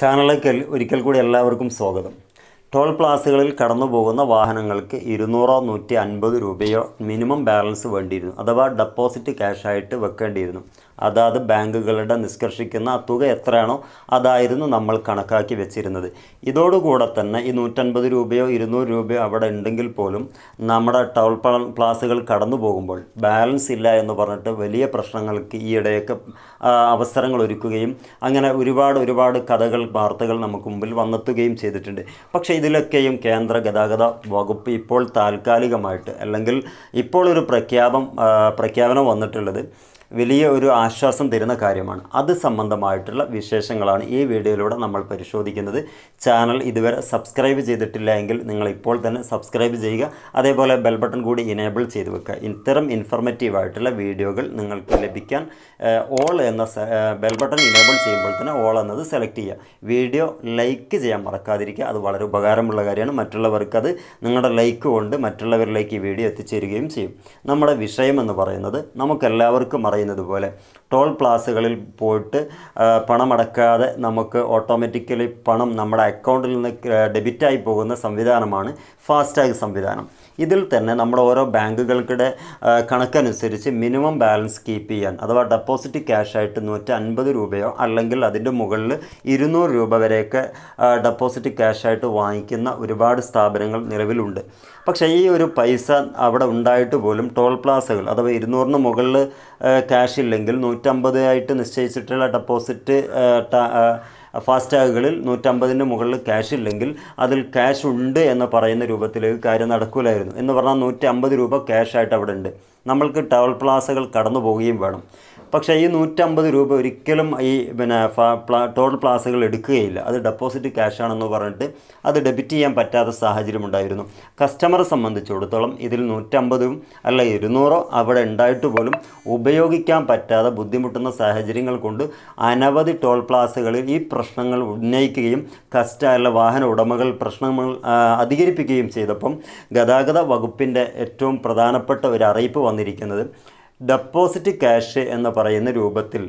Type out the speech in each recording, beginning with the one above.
ചാനലിലേക്ക് ഒരിക്കൽ കൂടി എല്ലാവർക്കും സ്വാഗതം ടോൾ പ്ലാസകളിൽ കടന്നു പോകുന്ന വാഹനങ്ങൾക്ക് ഇരുന്നൂറോ നൂറ്റി അൻപത് രൂപയോ മിനിമം ബാലൻസ് വേണ്ടിയിരുന്നു അഥവാ ഡെപ്പോസിറ്റ് ക്യാഷായിട്ട് വെക്കേണ്ടിയിരുന്നു അതാത് ബാങ്കുകളുടെ നിഷ്കർഷിക്കുന്ന തുക എത്രയാണോ അതായിരുന്നു നമ്മൾ കണക്കാക്കി വെച്ചിരുന്നത് ഇതോടുകൂടെ തന്നെ ഈ നൂറ്റൻപത് രൂപയോ ഇരുന്നൂറ് രൂപയോ അവിടെ ഉണ്ടെങ്കിൽ പോലും നമ്മുടെ ടൗൾ പ്ലാസുകൾ കടന്നു പോകുമ്പോൾ ബാലൻസ് ഇല്ല എന്ന് പറഞ്ഞിട്ട് വലിയ പ്രശ്നങ്ങൾക്ക് ഈയിടെയൊക്കെ അവസരങ്ങൾ ഒരുക്കുകയും അങ്ങനെ ഒരുപാട് ഒരുപാട് കഥകൾ വാർത്തകൾ നമുക്ക് മുമ്പിൽ വന്നെത്തുകയും ചെയ്തിട്ടുണ്ട് പക്ഷേ ഇതിലൊക്കെയും കേന്ദ്ര ഗതാഗത വകുപ്പ് ഇപ്പോൾ താൽക്കാലികമായിട്ട് അല്ലെങ്കിൽ ഇപ്പോൾ ഒരു പ്രഖ്യാപം പ്രഖ്യാപനം വന്നിട്ടുള്ളത് വലിയ ഒരു ആശ്വാസം തരുന്ന കാര്യമാണ് അത് സംബന്ധമായിട്ടുള്ള വിശേഷങ്ങളാണ് ഈ വീഡിയോയിലൂടെ നമ്മൾ പരിശോധിക്കുന്നത് ചാനൽ ഇതുവരെ സബ്സ്ക്രൈബ് ചെയ്തിട്ടില്ല എങ്കിൽ നിങ്ങൾ ഇപ്പോൾ തന്നെ സബ്സ്ക്രൈബ് ചെയ്യുക അതേപോലെ ബെൽ ബട്ടൺ കൂടി ഇനേബിൾ ചെയ്ത് വെക്കുക ഇത്തരം ഇൻഫർമേറ്റീവ് ആയിട്ടുള്ള വീഡിയോകൾ നിങ്ങൾക്ക് ലഭിക്കാൻ ഓൾ എന്ന ബെൽ ബട്ടൺ ഇനേബിൾ ചെയ്യുമ്പോൾ തന്നെ ഓൾ എന്നത് സെലക്ട് ചെയ്യുക വീഡിയോ ലൈക്ക് ചെയ്യാൻ മറക്കാതിരിക്കുക അത് വളരെ ഉപകാരമുള്ള കാര്യമാണ് മറ്റുള്ളവർക്ക് അത് നിങ്ങളുടെ ലൈക്ക് കൊണ്ട് മറ്റുള്ളവരിലേക്ക് ഈ വീഡിയോ എത്തിച്ചേരുകയും ചെയ്യും നമ്മുടെ വിഷയം എന്ന് പറയുന്നത് നമുക്കെല്ലാവർക്കും അറിയാം പറയുന്നത് പോലെ ടോൾ പ്ലാസുകളിൽ പോയിട്ട് പണമടക്കാതെ നമുക്ക് ഓട്ടോമാറ്റിക്കലി പണം നമ്മുടെ അക്കൗണ്ടിൽ നിന്ന് ഡെബിറ്റായി പോകുന്ന സംവിധാനമാണ് ഫാസ്റ്റാഗ് സംവിധാനം ഇതിൽ തന്നെ നമ്മുടെ ഓരോ ബാങ്കുകൾക്കിടെ കണക്കനുസരിച്ച് മിനിമം ബാലൻസ് കീപ്പ് ചെയ്യാൻ അഥവാ ഡെപ്പോസിറ്റ് ക്യാഷ് ആയിട്ട് നൂറ്റി അൻപത് രൂപയോ അല്ലെങ്കിൽ അതിൻ്റെ മുകളിൽ ഇരുന്നൂറ് രൂപ വരെയൊക്കെ ഡെപ്പോസിറ്റ് ക്യാഷ് ആയിട്ട് വാങ്ങിക്കുന്ന ഒരുപാട് സ്ഥാപനങ്ങൾ നിലവിലുണ്ട് പക്ഷേ ഈ ഒരു പൈസ അവിടെ ഉണ്ടായിട്ട് പോലും ടോൾ പ്ലാസകൾ അഥവാ ഇരുന്നൂറിന് മുകളിൽ ക്യാഷ് ഇല്ലെങ്കിൽ നൂറ്റമ്പത് ആയിട്ട് നിശ്ചയിച്ചിട്ടുള്ള ഡെപ്പോസിറ്റ് ഫാസ്റ്റാഗുകളിൽ നൂറ്റമ്പതിൻ്റെ മുകളിൽ ക്യാഷ് ഇല്ലെങ്കിൽ അതിൽ ക്യാഷ് ഉണ്ട് എന്ന് പറയുന്ന രൂപത്തിലേക്ക് കാര്യം നടക്കില്ലായിരുന്നു എന്ന് പറഞ്ഞാൽ നൂറ്റമ്പത് രൂപ രൂപ ക്യാഷായിട്ട് അവിടെ ഉണ്ട് നമ്മൾക്ക് ടവൽ പ്ലാസകൾ കടന്നു പോവുകയും വേണം പക്ഷേ ഈ നൂറ്റമ്പത് രൂപ ഒരിക്കലും ഈ പിന്നെ ടോൾ പ്ലാസുകൾ എടുക്കുകയില്ല അത് ഡെപ്പോസിറ്റ് ക്യാഷ് ആണെന്ന് പറഞ്ഞിട്ട് അത് ഡെബിറ്റ് ചെയ്യാൻ പറ്റാത്ത സാഹചര്യം ഉണ്ടായിരുന്നു കസ്റ്റമറെ സംബന്ധിച്ചിടത്തോളം ഇതിൽ നൂറ്റമ്പതും അല്ല ഇരുന്നൂറോ അവിടെ ഉണ്ടായിട്ട് പോലും ഉപയോഗിക്കാൻ പറ്റാതെ ബുദ്ധിമുട്ടുന്ന സാഹചര്യങ്ങൾ കൊണ്ട് അനവധി ടോൾ പ്ലാസുകളിൽ ഈ പ്രശ്നങ്ങൾ ഉന്നയിക്കുകയും കസ്റ്റ അല്ല വാഹന ഉടമകൾ പ്രശ്നങ്ങൾ അധികരിപ്പിക്കുകയും ചെയ്തപ്പം ഗതാഗത വകുപ്പിൻ്റെ ഏറ്റവും പ്രധാനപ്പെട്ട ഒരു അറിയിപ്പ് വന്നിരിക്കുന്നത് ഡെപ്പോസിറ്റ് ക്യാഷ് എന്ന് പറയുന്ന രൂപത്തിൽ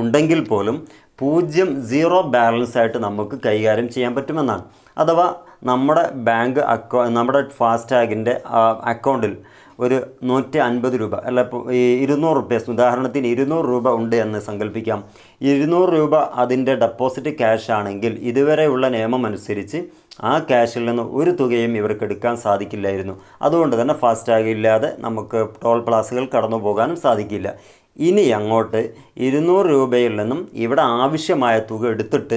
ഉണ്ടെങ്കിൽ പോലും പൂജ്യം സീറോ ബാലൻസ് ആയിട്ട് നമുക്ക് കൈകാര്യം ചെയ്യാൻ പറ്റുമെന്നാണ് അഥവാ നമ്മുടെ ബാങ്ക് അക്കൗ നമ്മുടെ ഫാസ്റ്റാഗിൻ്റെ അക്കൗണ്ടിൽ ഒരു നൂറ്റി അൻപത് രൂപ അല്ല ഈ ഇരുന്നൂറ് റുപ്യസ് ഉദാഹരണത്തിന് ഇരുന്നൂറ് രൂപ ഉണ്ട് എന്ന് സങ്കല്പിക്കാം ഇരുന്നൂറ് രൂപ അതിൻ്റെ ഡെപ്പോസിറ്റ് ക്യാഷ് ആണെങ്കിൽ ഇതുവരെയുള്ള നിയമം അനുസരിച്ച് ആ ക്യാഷിൽ നിന്ന് ഒരു തുകയും ഇവർക്ക് എടുക്കാൻ സാധിക്കില്ലായിരുന്നു അതുകൊണ്ട് തന്നെ ഫാസ്റ്റാഗ് ഇല്ലാതെ നമുക്ക് ടോൾ പ്ലാസുകൾ കടന്നു പോകാനും സാധിക്കില്ല ഇനി അങ്ങോട്ട് ഇരുന്നൂറ് രൂപയിൽ നിന്നും ഇവിടെ ആവശ്യമായ തുക എടുത്തിട്ട്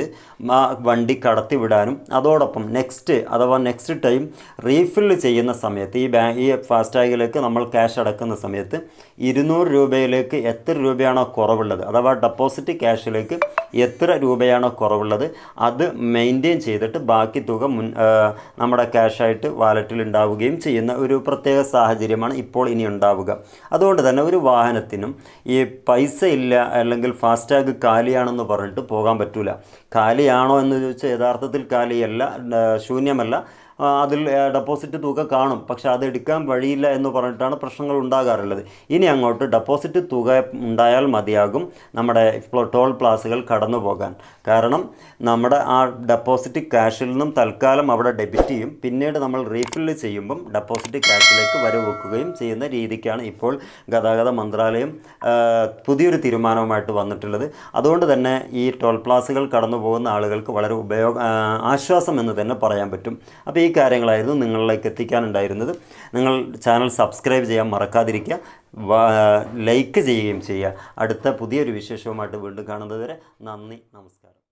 വണ്ടി കടത്തി വിടാനും അതോടൊപ്പം നെക്സ്റ്റ് അഥവാ നെക്സ്റ്റ് ടൈം റീഫില്ല് ചെയ്യുന്ന സമയത്ത് ഈ ബാ ഈ ഫാസ്റ്റാഗിലേക്ക് നമ്മൾ ക്യാഷ് അടക്കുന്ന സമയത്ത് ഇരുന്നൂറ് രൂപയിലേക്ക് എത്ര രൂപയാണോ കുറവുള്ളത് അഥവാ ഡെപ്പോസിറ്റ് ക്യാഷിലേക്ക് എത്ര രൂപയാണോ കുറവുള്ളത് അത് മെയിൻറ്റെയിൻ ചെയ്തിട്ട് ബാക്കി തുക മുൻ നമ്മുടെ ക്യാഷായിട്ട് വാലറ്റിൽ ഉണ്ടാവുകയും ചെയ്യുന്ന ഒരു പ്രത്യേക സാഹചര്യമാണ് ഇപ്പോൾ ഇനി ഉണ്ടാവുക അതുകൊണ്ട് തന്നെ ഒരു വാഹനത്തിനും ഈ പൈസ ഇല്ല അല്ലെങ്കിൽ ഫാസ്റ്റാഗ് കാലിയാണെന്ന് പറഞ്ഞിട്ട് പോകാൻ പറ്റൂല കാലിയാണോ എന്ന് ചോദിച്ചാൽ യഥാർത്ഥത്തിൽ കാലിയല്ല ശൂന്യമല്ല അതിൽ ഡെപ്പോസിറ്റ് തുക കാണും പക്ഷെ അത് എടുക്കാൻ വഴിയില്ല എന്ന് പറഞ്ഞിട്ടാണ് പ്രശ്നങ്ങൾ ഉണ്ടാകാറുള്ളത് ഇനി അങ്ങോട്ട് ഡെപ്പോസിറ്റ് തുക ഉണ്ടായാൽ മതിയാകും നമ്മുടെ ടോൾ പ്ലാസുകൾ കടന്നു പോകാൻ കാരണം നമ്മുടെ ആ ഡെപ്പോസിറ്റ് ക്യാഷിൽ നിന്നും തൽക്കാലം അവിടെ ഡെബിറ്റ് ചെയ്യും പിന്നീട് നമ്മൾ റീഫില്ല് ചെയ്യുമ്പം ഡെപ്പോസിറ്റ് ക്യാഷിലേക്ക് വരവെക്കുകയും ചെയ്യുന്ന രീതിക്കാണ് ഇപ്പോൾ ഗതാഗത മന്ത്രാലയം പുതിയൊരു തീരുമാനവുമായിട്ട് വന്നിട്ടുള്ളത് അതുകൊണ്ട് തന്നെ ഈ ടോൾ പ്ലാസുകൾ കടന്നു പോകുന്ന ആളുകൾക്ക് വളരെ ഉപയോഗ ആശ്വാസം എന്ന് തന്നെ പറയാൻ പറ്റും അപ്പോൾ ഈ കാര്യങ്ങളായിരുന്നു നിങ്ങളിലേക്ക് എത്തിക്കാനുണ്ടായിരുന്നത് നിങ്ങൾ ചാനൽ സബ്സ്ക്രൈബ് ചെയ്യാൻ മറക്കാതിരിക്കുക ലൈക്ക് ചെയ്യുകയും ചെയ്യുക അടുത്ത പുതിയൊരു വിശേഷവുമായിട്ട് വീണ്ടും കാണുന്നതുവരെ നന്ദി നമസ്കാരം